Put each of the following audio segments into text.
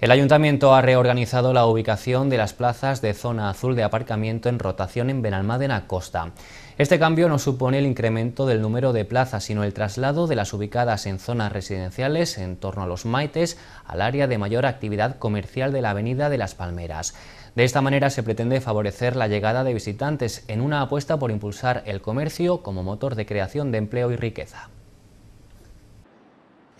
El ayuntamiento ha reorganizado la ubicación de las plazas de zona azul de aparcamiento en rotación en Benalmádena Costa. Este cambio no supone el incremento del número de plazas, sino el traslado de las ubicadas en zonas residenciales en torno a los Maites al área de mayor actividad comercial de la Avenida de las Palmeras. De esta manera se pretende favorecer la llegada de visitantes en una apuesta por impulsar el comercio como motor de creación de empleo y riqueza.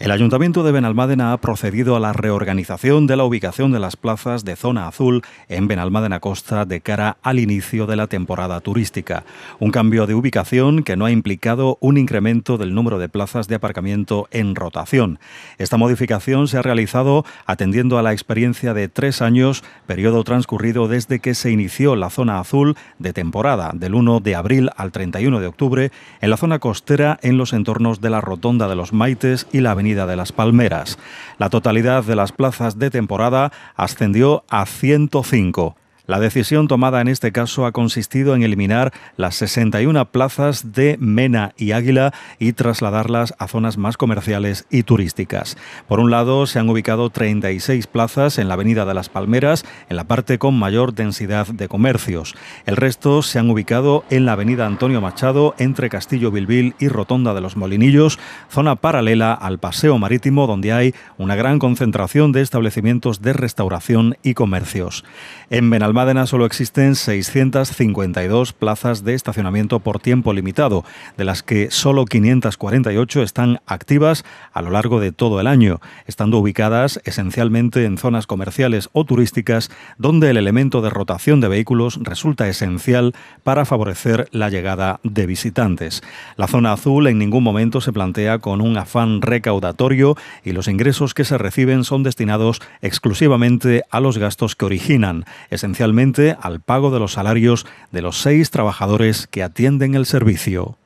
El Ayuntamiento de Benalmádena ha procedido a la reorganización de la ubicación de las plazas de zona azul en Benalmádena Costa de cara al inicio de la temporada turística. Un cambio de ubicación que no ha implicado un incremento del número de plazas de aparcamiento en rotación. Esta modificación se ha realizado atendiendo a la experiencia de tres años, periodo transcurrido desde que se inició la zona azul de temporada, del 1 de abril al 31 de octubre, en la zona costera en los entornos de la Rotonda de los Maites y la Avenida de las Palmeras. La totalidad de las plazas de temporada ascendió a 105. La decisión tomada en este caso ha consistido en eliminar las 61 plazas de Mena y Águila y trasladarlas a zonas más comerciales y turísticas. Por un lado, se han ubicado 36 plazas en la Avenida de las Palmeras, en la parte con mayor densidad de comercios. El resto se han ubicado en la Avenida Antonio Machado, entre Castillo Bilbil y Rotonda de los Molinillos, zona paralela al Paseo Marítimo, donde hay una gran concentración de establecimientos de restauración y comercios. En sólo solo existen 652 plazas de estacionamiento por tiempo limitado, de las que solo 548 están activas a lo largo de todo el año, estando ubicadas esencialmente en zonas comerciales o turísticas donde el elemento de rotación de vehículos resulta esencial para favorecer la llegada de visitantes. La zona azul en ningún momento se plantea con un afán recaudatorio y los ingresos que se reciben son destinados exclusivamente a los gastos que originan, esencialmente al pago de los salarios de los seis trabajadores que atienden el servicio.